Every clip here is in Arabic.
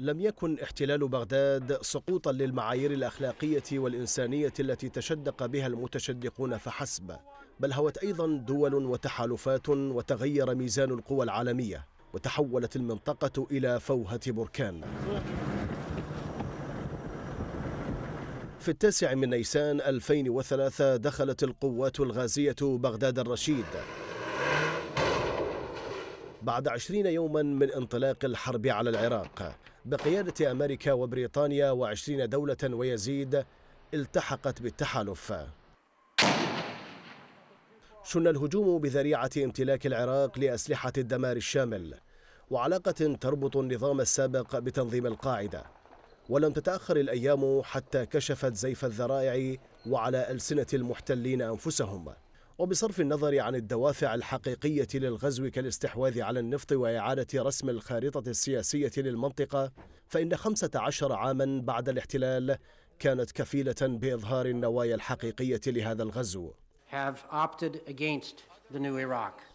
لم يكن احتلال بغداد سقوطا للمعايير الاخلاقيه والانسانيه التي تشدق بها المتشدقون فحسب بل هوت ايضا دول وتحالفات وتغير ميزان القوى العالميه وتحولت المنطقه الى فوهه بركان في التاسع من نيسان 2003 دخلت القوات الغازية بغداد الرشيد بعد عشرين يوما من انطلاق الحرب على العراق بقيادة أمريكا وبريطانيا وعشرين دولة ويزيد التحقت بالتحالف شن الهجوم بذريعة امتلاك العراق لأسلحة الدمار الشامل وعلاقة تربط النظام السابق بتنظيم القاعدة ولم تتأخر الأيام حتى كشفت زيف الذرائع وعلى ألسنة المحتلين أنفسهم وبصرف النظر عن الدوافع الحقيقية للغزو كالاستحواذ على النفط وإعادة رسم الخارطة السياسية للمنطقة فإن 15 عاما بعد الاحتلال كانت كفيلة بإظهار النوايا الحقيقية لهذا الغزو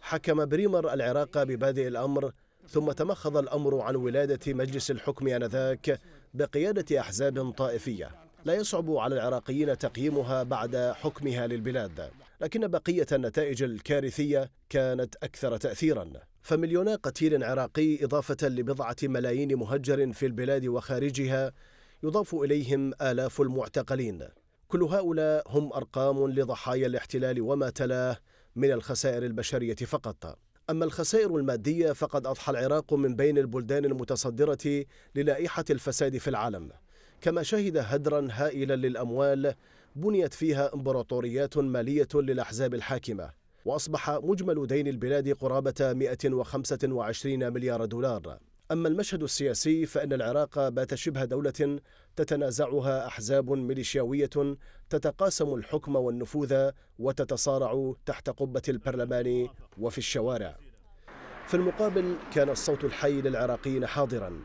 حكم بريمر العراق ببادئ الأمر ثم تمخض الأمر عن ولادة مجلس الحكم آنذاك بقيادة أحزاب طائفية لا يصعب على العراقيين تقييمها بعد حكمها للبلاد لكن بقية النتائج الكارثية كانت أكثر تأثيرا فمليوني قتيل عراقي إضافة لبضعة ملايين مهجر في البلاد وخارجها يضاف إليهم آلاف المعتقلين كل هؤلاء هم أرقام لضحايا الاحتلال وما تلاه من الخسائر البشرية فقط أما الخسائر المادية فقد أضحى العراق من بين البلدان المتصدرة للائحة الفساد في العالم كما شهد هدرا هائلا للأموال بنيت فيها إمبراطوريات مالية للأحزاب الحاكمة وأصبح مجمل دين البلاد قرابة 125 مليار دولار أما المشهد السياسي فإن العراق بات شبه دولة تتنازعها أحزاب ميليشياوية تتقاسم الحكم والنفوذ وتتصارع تحت قبة البرلمان وفي الشوارع في المقابل كان الصوت الحي للعراقيين حاضراً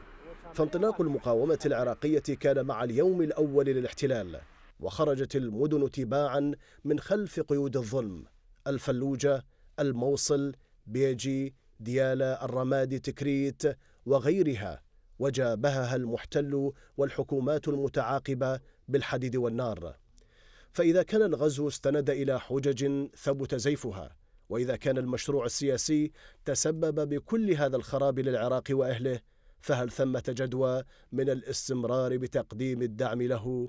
فانطلاق المقاومة العراقية كان مع اليوم الأول للاحتلال وخرجت المدن تباعا من خلف قيود الظلم الفلوجة، الموصل، بيجي، ديالا، الرمادي، تكريت وغيرها وجابهها المحتل والحكومات المتعاقبة بالحديد والنار فإذا كان الغزو استند إلى حجج ثبت زيفها وإذا كان المشروع السياسي تسبب بكل هذا الخراب للعراق وأهله فهل ثمة جدوى من الاستمرار بتقديم الدعم له؟